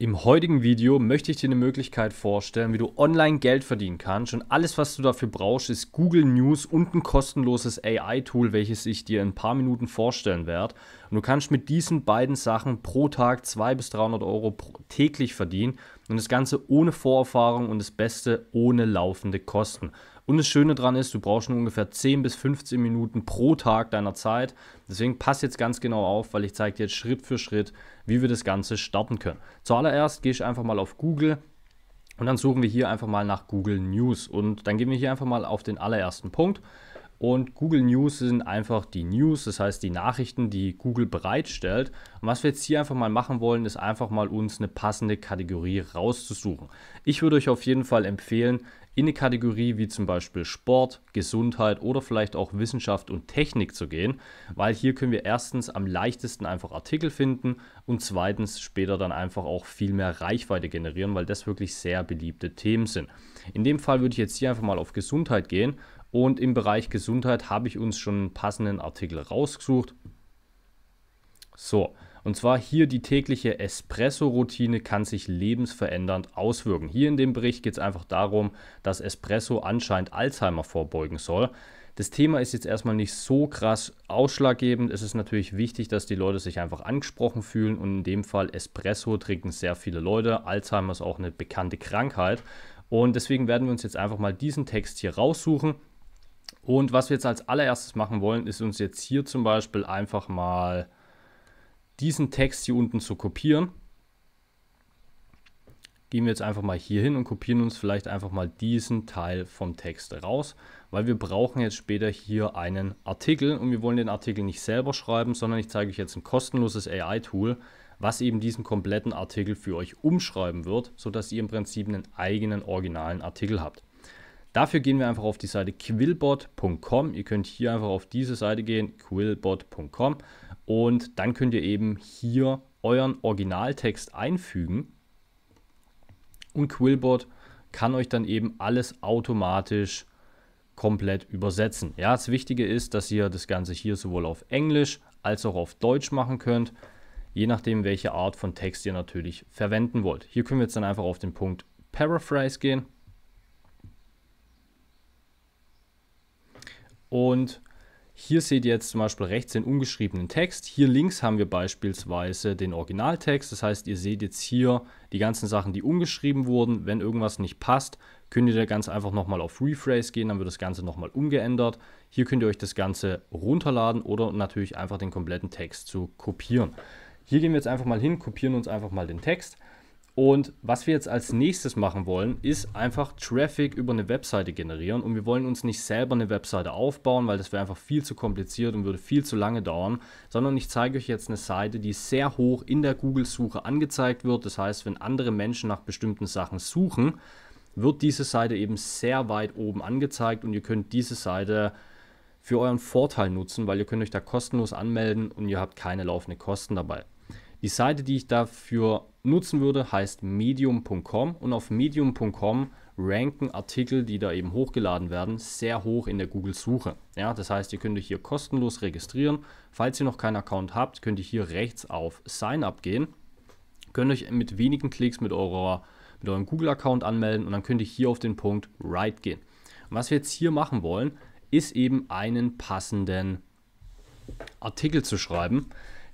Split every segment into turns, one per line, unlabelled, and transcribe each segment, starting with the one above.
Im heutigen Video möchte ich dir eine Möglichkeit vorstellen, wie du online Geld verdienen kannst und alles, was du dafür brauchst, ist Google News und ein kostenloses AI-Tool, welches ich dir in ein paar Minuten vorstellen werde. Und du kannst mit diesen beiden Sachen pro Tag 200 bis 300 Euro täglich verdienen und das Ganze ohne Vorerfahrung und das Beste ohne laufende Kosten. Und das Schöne daran ist, du brauchst nur ungefähr 10 bis 15 Minuten pro Tag deiner Zeit. Deswegen pass jetzt ganz genau auf, weil ich zeige dir jetzt Schritt für Schritt, wie wir das Ganze starten können. Zuallererst gehe ich einfach mal auf Google, und dann suchen wir hier einfach mal nach Google News. Und dann gehen wir hier einfach mal auf den allerersten Punkt. Und Google News sind einfach die News, das heißt die Nachrichten, die Google bereitstellt. Und was wir jetzt hier einfach mal machen wollen, ist einfach mal uns eine passende Kategorie rauszusuchen. Ich würde euch auf jeden Fall empfehlen, in eine Kategorie wie zum Beispiel Sport, Gesundheit oder vielleicht auch Wissenschaft und Technik zu gehen, weil hier können wir erstens am leichtesten einfach Artikel finden und zweitens später dann einfach auch viel mehr Reichweite generieren, weil das wirklich sehr beliebte Themen sind. In dem Fall würde ich jetzt hier einfach mal auf Gesundheit gehen und im Bereich Gesundheit habe ich uns schon einen passenden Artikel rausgesucht. So, und zwar hier die tägliche Espresso-Routine kann sich lebensverändernd auswirken. Hier in dem Bericht geht es einfach darum, dass Espresso anscheinend Alzheimer vorbeugen soll. Das Thema ist jetzt erstmal nicht so krass ausschlaggebend. Es ist natürlich wichtig, dass die Leute sich einfach angesprochen fühlen und in dem Fall Espresso trinken sehr viele Leute. Alzheimer ist auch eine bekannte Krankheit. Und deswegen werden wir uns jetzt einfach mal diesen Text hier raussuchen. Und was wir jetzt als allererstes machen wollen, ist uns jetzt hier zum Beispiel einfach mal diesen Text hier unten zu kopieren. Gehen wir jetzt einfach mal hier hin und kopieren uns vielleicht einfach mal diesen Teil vom Text raus, weil wir brauchen jetzt später hier einen Artikel und wir wollen den Artikel nicht selber schreiben, sondern ich zeige euch jetzt ein kostenloses AI-Tool, was eben diesen kompletten Artikel für euch umschreiben wird, sodass ihr im Prinzip einen eigenen originalen Artikel habt. Dafür gehen wir einfach auf die Seite quillbot.com. Ihr könnt hier einfach auf diese Seite gehen, quillbot.com. Und dann könnt ihr eben hier euren Originaltext einfügen. Und Quillbot kann euch dann eben alles automatisch komplett übersetzen. Ja, das Wichtige ist, dass ihr das Ganze hier sowohl auf Englisch als auch auf Deutsch machen könnt, je nachdem, welche Art von Text ihr natürlich verwenden wollt. Hier können wir jetzt dann einfach auf den Punkt Paraphrase gehen Und hier seht ihr jetzt zum Beispiel rechts den ungeschriebenen Text. Hier links haben wir beispielsweise den Originaltext. Das heißt, ihr seht jetzt hier die ganzen Sachen, die umgeschrieben wurden. Wenn irgendwas nicht passt, könnt ihr da ganz einfach nochmal auf Rephrase gehen. Dann wird das Ganze nochmal umgeändert. Hier könnt ihr euch das Ganze runterladen oder natürlich einfach den kompletten Text zu kopieren. Hier gehen wir jetzt einfach mal hin, kopieren uns einfach mal den Text. Und was wir jetzt als nächstes machen wollen, ist einfach Traffic über eine Webseite generieren. Und wir wollen uns nicht selber eine Webseite aufbauen, weil das wäre einfach viel zu kompliziert und würde viel zu lange dauern, sondern ich zeige euch jetzt eine Seite, die sehr hoch in der Google-Suche angezeigt wird. Das heißt, wenn andere Menschen nach bestimmten Sachen suchen, wird diese Seite eben sehr weit oben angezeigt und ihr könnt diese Seite für euren Vorteil nutzen, weil ihr könnt euch da kostenlos anmelden und ihr habt keine laufenden Kosten dabei. Die Seite, die ich dafür nutzen würde, heißt medium.com und auf medium.com ranken Artikel, die da eben hochgeladen werden, sehr hoch in der Google-Suche. Ja, das heißt, ihr könnt euch hier kostenlos registrieren. Falls ihr noch keinen Account habt, könnt ihr hier rechts auf Sign Up gehen, könnt euch mit wenigen Klicks mit, eurer, mit eurem Google-Account anmelden und dann könnt ihr hier auf den Punkt Write gehen. Und was wir jetzt hier machen wollen, ist eben einen passenden Artikel zu schreiben,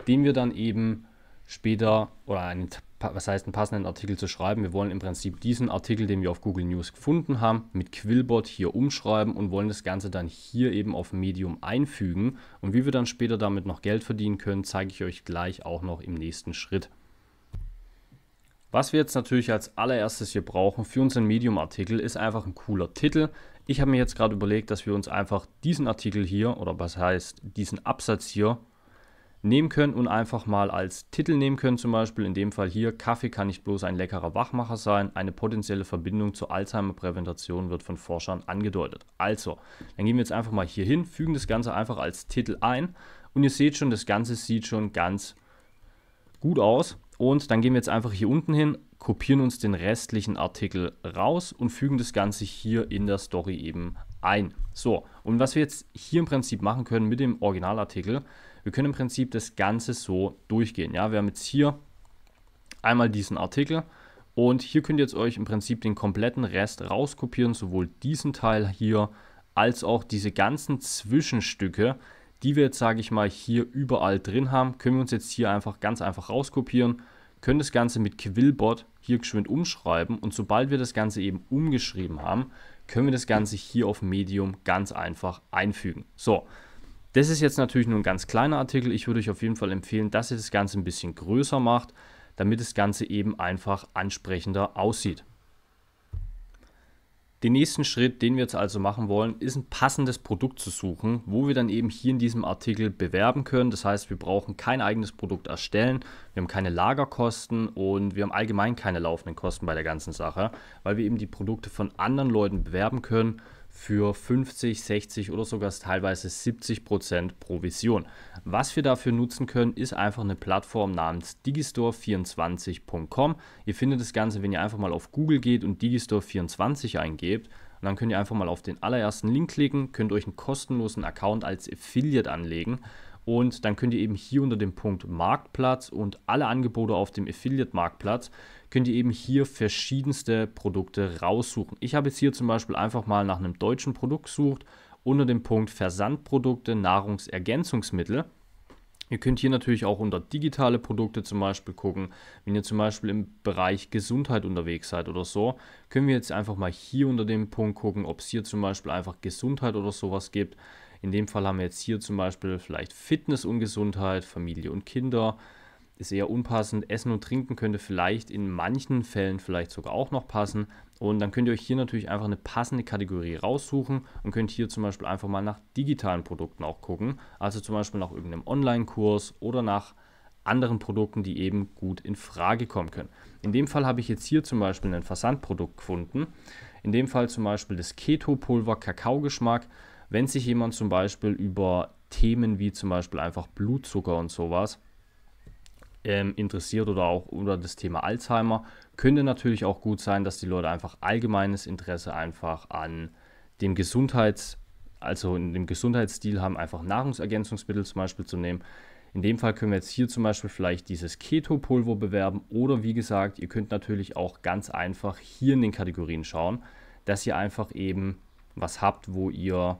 den wir dann eben später oder einen, was heißt, einen passenden Artikel zu schreiben. Wir wollen im Prinzip diesen Artikel, den wir auf Google News gefunden haben, mit Quillbot hier umschreiben und wollen das Ganze dann hier eben auf Medium einfügen. Und wie wir dann später damit noch Geld verdienen können, zeige ich euch gleich auch noch im nächsten Schritt. Was wir jetzt natürlich als allererstes hier brauchen für unseren Medium-Artikel ist einfach ein cooler Titel. Ich habe mir jetzt gerade überlegt, dass wir uns einfach diesen Artikel hier oder was heißt diesen Absatz hier nehmen können und einfach mal als Titel nehmen können, zum Beispiel in dem Fall hier, Kaffee kann nicht bloß ein leckerer Wachmacher sein, eine potenzielle Verbindung zur Alzheimer-Prävention wird von Forschern angedeutet. Also, dann gehen wir jetzt einfach mal hier hin, fügen das Ganze einfach als Titel ein und ihr seht schon, das Ganze sieht schon ganz gut aus. Und dann gehen wir jetzt einfach hier unten hin, kopieren uns den restlichen Artikel raus und fügen das Ganze hier in der Story eben ein. So, und was wir jetzt hier im Prinzip machen können mit dem Originalartikel, wir können im Prinzip das Ganze so durchgehen. Ja, wir haben jetzt hier einmal diesen Artikel und hier könnt ihr jetzt euch im Prinzip den kompletten Rest rauskopieren, sowohl diesen Teil hier als auch diese ganzen Zwischenstücke, die wir jetzt, sage ich mal, hier überall drin haben, können wir uns jetzt hier einfach ganz einfach rauskopieren, können das Ganze mit Quillbot hier geschwind umschreiben und sobald wir das Ganze eben umgeschrieben haben, können wir das Ganze hier auf Medium ganz einfach einfügen. So, das ist jetzt natürlich nur ein ganz kleiner Artikel. Ich würde euch auf jeden Fall empfehlen, dass ihr das Ganze ein bisschen größer macht, damit das Ganze eben einfach ansprechender aussieht. Den nächsten Schritt, den wir jetzt also machen wollen, ist ein passendes Produkt zu suchen, wo wir dann eben hier in diesem Artikel bewerben können. Das heißt, wir brauchen kein eigenes Produkt erstellen, wir haben keine Lagerkosten und wir haben allgemein keine laufenden Kosten bei der ganzen Sache, weil wir eben die Produkte von anderen Leuten bewerben können für 50, 60 oder sogar teilweise 70 Prozent Provision. Was wir dafür nutzen können, ist einfach eine Plattform namens digistore24.com. Ihr findet das Ganze, wenn ihr einfach mal auf Google geht und digistore24 eingebt. Und dann könnt ihr einfach mal auf den allerersten Link klicken, könnt euch einen kostenlosen Account als Affiliate anlegen und dann könnt ihr eben hier unter dem Punkt Marktplatz und alle Angebote auf dem Affiliate-Marktplatz könnt ihr eben hier verschiedenste Produkte raussuchen. Ich habe jetzt hier zum Beispiel einfach mal nach einem deutschen Produkt gesucht unter dem Punkt Versandprodukte, Nahrungsergänzungsmittel. Ihr könnt hier natürlich auch unter digitale Produkte zum Beispiel gucken. Wenn ihr zum Beispiel im Bereich Gesundheit unterwegs seid oder so, können wir jetzt einfach mal hier unter dem Punkt gucken, ob es hier zum Beispiel einfach Gesundheit oder sowas gibt. In dem Fall haben wir jetzt hier zum Beispiel vielleicht Fitness und Gesundheit, Familie und Kinder, ist eher unpassend. Essen und Trinken könnte vielleicht in manchen Fällen vielleicht sogar auch noch passen. Und dann könnt ihr euch hier natürlich einfach eine passende Kategorie raussuchen und könnt hier zum Beispiel einfach mal nach digitalen Produkten auch gucken. Also zum Beispiel nach irgendeinem Online-Kurs oder nach anderen Produkten, die eben gut in Frage kommen können. In dem Fall habe ich jetzt hier zum Beispiel ein Versandprodukt gefunden. In dem Fall zum Beispiel das Keto-Pulver Kakaogeschmack. Wenn sich jemand zum Beispiel über Themen wie zum Beispiel einfach Blutzucker und sowas ähm, interessiert oder auch oder das Thema Alzheimer. Könnte natürlich auch gut sein, dass die Leute einfach allgemeines Interesse einfach an dem Gesundheits, also in dem Gesundheitsstil haben, einfach Nahrungsergänzungsmittel zum Beispiel zu nehmen. In dem Fall können wir jetzt hier zum Beispiel vielleicht dieses Keto-Pulver bewerben oder wie gesagt, ihr könnt natürlich auch ganz einfach hier in den Kategorien schauen, dass ihr einfach eben was habt, wo ihr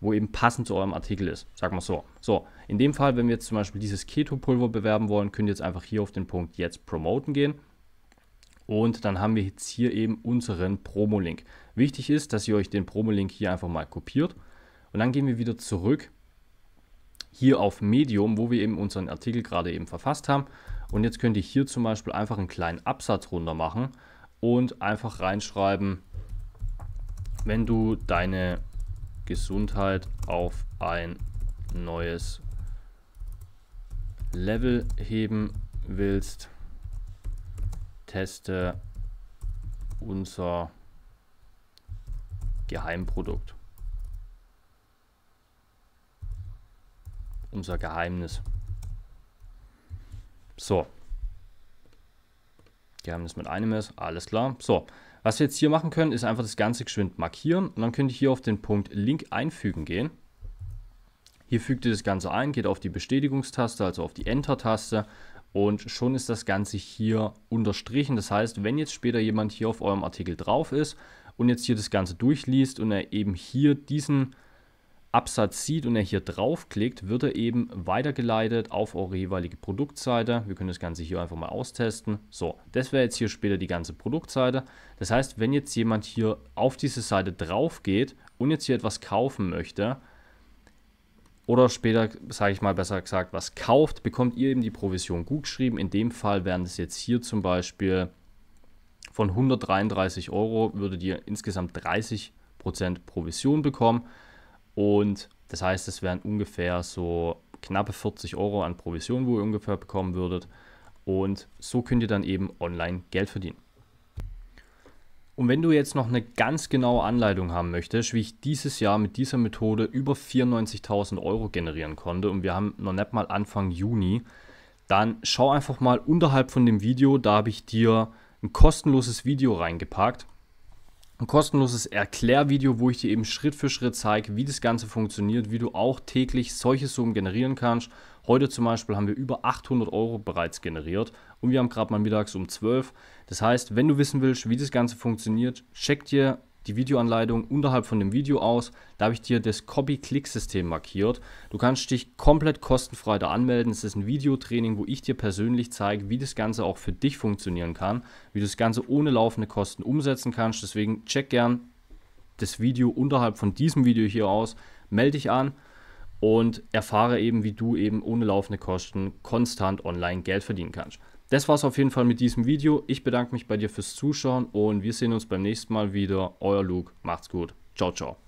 wo eben passend zu eurem Artikel ist. Sag mal so. So, in dem Fall, wenn wir jetzt zum Beispiel dieses Keto-Pulver bewerben wollen, könnt ihr jetzt einfach hier auf den Punkt jetzt promoten gehen. Und dann haben wir jetzt hier eben unseren Promo-Link. Wichtig ist, dass ihr euch den Promo-Link hier einfach mal kopiert. Und dann gehen wir wieder zurück hier auf Medium, wo wir eben unseren Artikel gerade eben verfasst haben. Und jetzt könnt ihr hier zum Beispiel einfach einen kleinen Absatz runter machen und einfach reinschreiben, wenn du deine Gesundheit auf ein neues Level heben willst, teste unser Geheimprodukt. Unser Geheimnis. So. Geheimnis mit einem ist, alles klar. So, was wir jetzt hier machen können, ist einfach das Ganze geschwind markieren und dann könnt ihr hier auf den Punkt Link einfügen gehen. Hier fügt ihr das Ganze ein, geht auf die Bestätigungstaste, also auf die Enter-Taste und schon ist das Ganze hier unterstrichen. Das heißt, wenn jetzt später jemand hier auf eurem Artikel drauf ist und jetzt hier das Ganze durchliest und er eben hier diesen Absatz sieht und er hier draufklickt, wird er eben weitergeleitet auf eure jeweilige Produktseite. Wir können das Ganze hier einfach mal austesten. So, das wäre jetzt hier später die ganze Produktseite. Das heißt, wenn jetzt jemand hier auf diese Seite drauf geht und jetzt hier etwas kaufen möchte, oder später, sage ich mal besser gesagt, was kauft, bekommt ihr eben die Provision gut geschrieben. In dem Fall wären es jetzt hier zum Beispiel von 133 Euro, würdet ihr insgesamt 30% Provision bekommen. Und das heißt, es wären ungefähr so knappe 40 Euro an Provision, wo ihr ungefähr bekommen würdet. Und so könnt ihr dann eben online Geld verdienen. Und wenn du jetzt noch eine ganz genaue Anleitung haben möchtest, wie ich dieses Jahr mit dieser Methode über 94.000 Euro generieren konnte und wir haben noch nicht mal Anfang Juni, dann schau einfach mal unterhalb von dem Video, da habe ich dir ein kostenloses Video reingepackt ein kostenloses Erklärvideo, wo ich dir eben Schritt für Schritt zeige, wie das Ganze funktioniert, wie du auch täglich solche Summen generieren kannst. Heute zum Beispiel haben wir über 800 Euro bereits generiert und wir haben gerade mal mittags um 12. Das heißt, wenn du wissen willst, wie das Ganze funktioniert, check dir die Videoanleitung unterhalb von dem Video aus. Da habe ich dir das Copy-Click-System markiert. Du kannst dich komplett kostenfrei da anmelden. Es ist ein Videotraining, wo ich dir persönlich zeige, wie das Ganze auch für dich funktionieren kann, wie du das Ganze ohne laufende Kosten umsetzen kannst. Deswegen check gern das Video unterhalb von diesem Video hier aus, melde dich an und erfahre eben, wie du eben ohne laufende Kosten konstant online Geld verdienen kannst das war es auf jeden Fall mit diesem Video. Ich bedanke mich bei dir fürs Zuschauen und wir sehen uns beim nächsten Mal wieder. Euer Luke, macht's gut. Ciao, ciao.